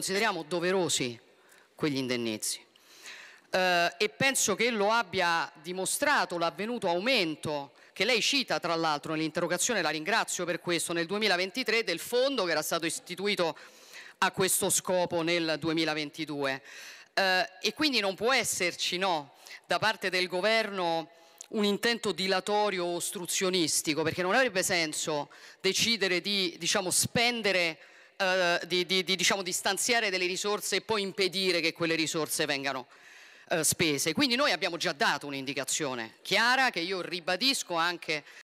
consideriamo doverosi quegli indennizi. Eh, e penso che lo abbia dimostrato l'avvenuto aumento che lei cita tra l'altro nell'interrogazione, la ringrazio per questo, nel 2023 del fondo che era stato istituito a questo scopo nel 2022. Eh, e quindi non può esserci, no, da parte del governo un intento dilatorio o ostruzionistico, perché non avrebbe senso decidere di diciamo, spendere eh, di, di, di, diciamo, di, stanziare delle risorse e poi impedire che quelle risorse vengano eh, spese. Quindi noi abbiamo già dato un'indicazione chiara che io ribadisco anche